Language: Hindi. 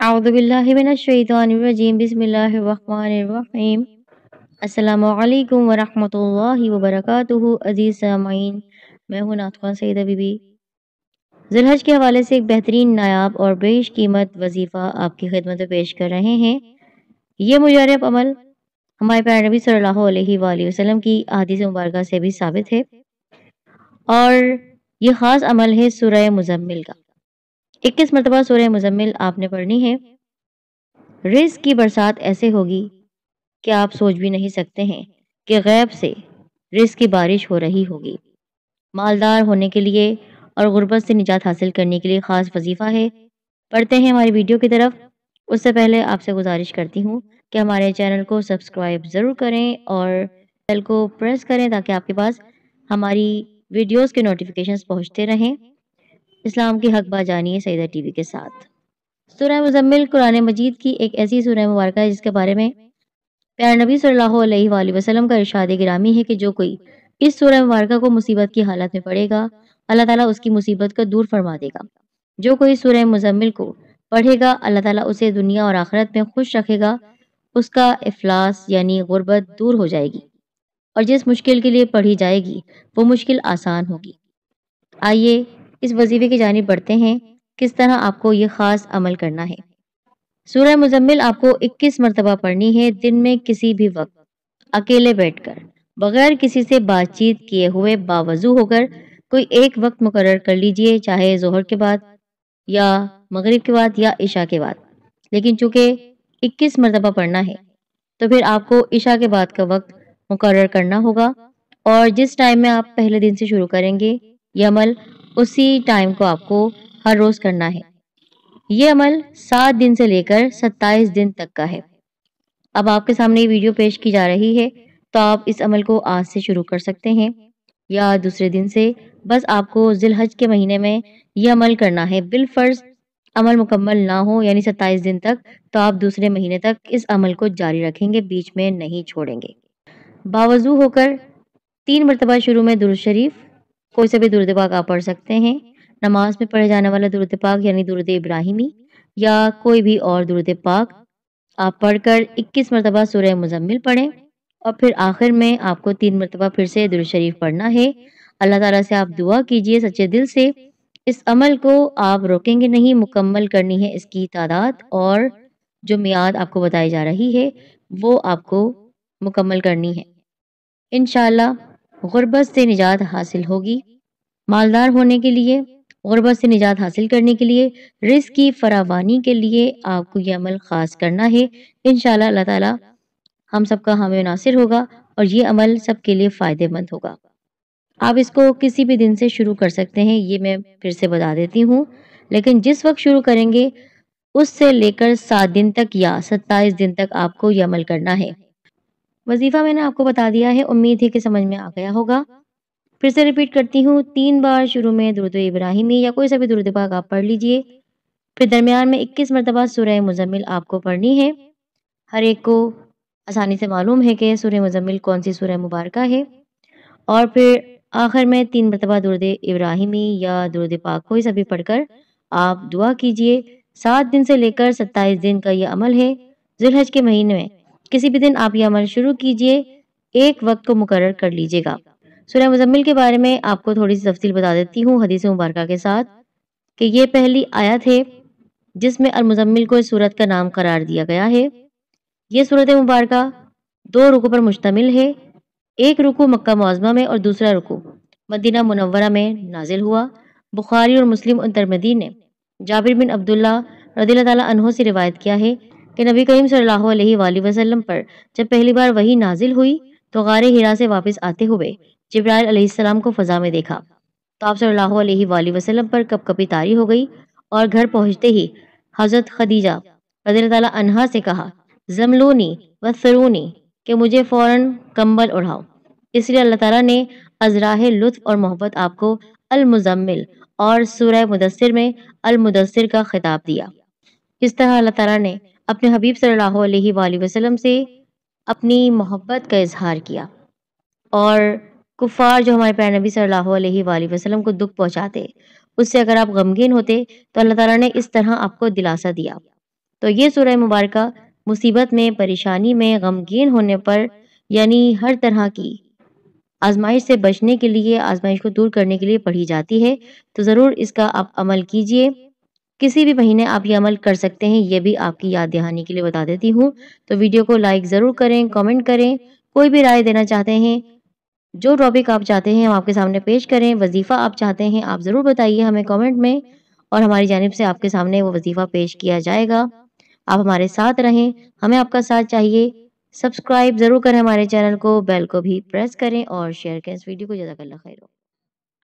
अउदबिल्लिमिनशैतरजीम अल्लाम वबरक अज़ीज़ सामीन मैं हूँ नाथवान सईदा के हवाले से एक बेहतरीन नायाब और बेश कीमत वजीफ़ा आपकी खिदमत में पेश कर रहे हैं ये मुजरब अमल हमारे पैर नबी सल्लल्लाहु अलैहि वसल्लम की अदीस मुबारक से भी साबित है और ये ख़ास अमल है सुरह मुजम्मिल का इक्कीस मरतबा सूर्य मुजम्मिल आपने पढ़नी है रिज की बरसात ऐसे होगी कि आप सोच भी नहीं सकते हैं कि गैब से रिज की बारिश हो रही होगी मालदार होने के लिए और गुर्बत से निजात हासिल करने के लिए ख़ास वजीफ़ा है पढ़ते हैं हमारी वीडियो की तरफ उससे पहले आपसे गुजारिश करती हूँ कि हमारे चैनल को सब्सक्राइब ज़रूर करें और बेल को प्रेस करें ताकि आपके पास हमारी वीडियोस के नोटिफिकेशंस पहुँचते रहें इस्लाम की हक बा जानिए सईदा वी के साथ सुरह मुजम्मिल कुरान मजीद की एक ऐसी सुरह मुबारक है जिसके बारे में प्यार नबी सल्लल्लाहु अलैहि वसल्लम का इरशाद गिरामी है कि जो कोई इस सुरह मुबारक को मुसीबत की हालत में पढ़ेगा अल्लाह ताला उसकी मुसीबत को दूर फरमा देगा जो कोई सुरह मुजम्मिल को पढ़ेगा अल्लाह ताला उसे दुनिया और आखिरत में खुश रखेगा उसका अफलास यानी गुर्बत दूर हो जाएगी और जिस मुश्किल के लिए पढ़ी जाएगी वो मुश्किल आसान होगी आइए इस वजीफे की जानब बढ़ते हैं किस तरह आपको ये ख़ास अमल करना है सूर्य मुजम्मिल आपको 21 मरतबा पढ़नी है दिन में किसी भी वक्त अकेले बैठकर बगैर किसी से बातचीत किए हुए बावजू होकर कोई एक वक्त मुकर कर लीजिए चाहे जोहर के बाद या मगरिब के बाद या इशा के बाद लेकिन चूंकि इक्कीस मरतबा पढ़ना है तो फिर आपको ईशा के बाद का वक्त मुकर करना होगा और जिस टाइम में आप पहले दिन से शुरू करेंगे यह अमल उसी टाइम को आपको हर रोज़ करना है ये अमल सात दिन से लेकर सत्ताईस दिन तक का है अब आपके सामने ये वीडियो पेश की जा रही है तो आप इस अमल को आज से शुरू कर सकते हैं या दूसरे दिन से बस आपको जिलहज के महीने में यह अमल करना है बिलफर्ज अमल मुकम्मल ना हो यानी सत्ताईस दिन तक तो आप दूसरे महीने तक इस अमल को जारी रखेंगे बीच में नहीं छोड़ेंगे बावजू होकर तीन मरतबा शुरू में दुरुशरीफ कोई से भी दुरुद पाक आप पढ़ सकते हैं नमाज में पढ़े जाने वाला दुरुद पाक यानी दुर्द इब्राहिमी या कोई भी और दुरुद पाक आप पढ़कर 21 मरतबा सूर्य मुजम्मिल पढ़ें और फिर आखिर में आपको तीन मरतबा फिर से दुरुद पढ़ना है अल्लाह ताला से आप दुआ कीजिए सच्चे दिल से इस अमल को आप रोकेंगे नहीं मुकम्मल करनी है इसकी तादाद और जो मियाद आपको बताई जा रही है वो आपको मुकम्मल करनी है इन गुरबत से निजात हासिल होगी मालदार होने के लिए गुरबत से निजात हासिल करने के लिए रिस्क की फरावानी के लिए आपको यह अमल ख़ास करना है इन अल्लाह ताला हम सबका हमें नासिर होगा और ये अमल सबके लिए फ़ायदेमंद होगा आप इसको किसी भी दिन से शुरू कर सकते हैं ये मैं फिर से बता देती हूँ लेकिन जिस वक्त शुरू करेंगे उससे लेकर सात दिन तक या सत्ताईस दिन तक आपको यह अमल करना है वजीफ़ा मैंने आपको बता दिया है उम्मीद है कि समझ में आ गया होगा फिर से रिपीट करती हूँ तीन बार शुरू में दुरुद इब्राहिमी या कोई सा भी दुरुद पाक आप पढ़ लीजिए फिर दरमियान में इक्कीस मरतबा सुरह मुजम्मिल आपको पढ़नी है हर एक को आसानी से मालूम है कि सुरह मुजम्मिल कौन सी सुरह मुबारक है और फिर आखिर में तीन मरतबा दुरुद इब्राहिमी या दुरुद पाक कोई सा भी पढ़कर आप दुआ कीजिए सात दिन से लेकर सत्ताईस दिन का यह अमल है जुलहज के महीने में किसी भी दिन आप ये अमल शुरू कीजिए एक वक्त को मुकर कर लीजिएगा सुरह मुजम्मिल के बारे में आपको थोड़ी सी तफसील बता देती हूँ हदीस मुबारक के साथ कि ये पहली आयत है जिसमें अलमुजम्मिल को इस सूरत का नाम करार दिया गया है ये सूरत मुबारक दो रुकों पर मुश्तमिल है एक रुकू मक्का मुआजमा में और दूसरा रुकू मदीना मुनवरा में नाजिल हुआ बुखारी और मुस्लिम उतरमदी ने जाबिर बिन अब्दुल्ला रदील तला से रिवायत किया है कि नबी करीम सल्लल्लाहु अलैहि वसल्लम पर जब पहली बार वही नाजिल हुई तो गार हिरा से वापस आते हुए जब्राइल अलैहिस्सलाम को फ़ज़ा में देखा तो आप सल्लल्लाहु अलैहि वसल्लम पर कप कपी तारी हो गई और घर पहुँचते ही हज़रत खदीजा रजी तहा से कहा जमलोनी व सरूनी कि मुझे फ़ौर कम्बल उड़ाओ इसलिए अल्लाह ताला ने अजराह लुत्फ और मोहब्बत आपको अलमुजम्मिल और सूरह मुदसर में अलमुदसर का खिताब दिया इस तरह अल्लाह ताला ने अपने हबीब सल्लल्लाहु वसल्लम से अपनी मोहब्बत का इजहार किया और कुफ़ार जो हमारे प्यार नबी सल्लल्लाहु वसलम वसल्लम को दुख पहुँचाते उससे अगर आप गमगीन होते तो अल्लाह ताला ने इस तरह आपको दिलासा दिया तो ये सूर्य मुबारक मुसीबत में परेशानी में गमगीन होने पर यानी हर तरह की आजमाइश से बचने के लिए आजमाइश को दूर करने के लिए पढ़ी जाती है तो ज़रूर इसका आप अमल कीजिए किसी भी महीने आप ये अमल कर सकते हैं ये भी आपकी याद दहानी के लिए बता देती हूँ तो वीडियो को लाइक ज़रूर करें कमेंट करें कोई भी राय देना चाहते हैं जो टॉपिक आप चाहते हैं हम आपके सामने पेश करें वजीफ़ा आप चाहते हैं आप ज़रूर बताइए हमें कमेंट में और हमारी जानब से आपके सामने वो वजीफ़ा पेश किया जाएगा आप हमारे साथ रहें हमें आपका साथ चाहिए सब्सक्राइब ज़रूर करें हमारे चैनल को बेल को भी प्रेस करें और शेयर करें इस वीडियो को कर खैर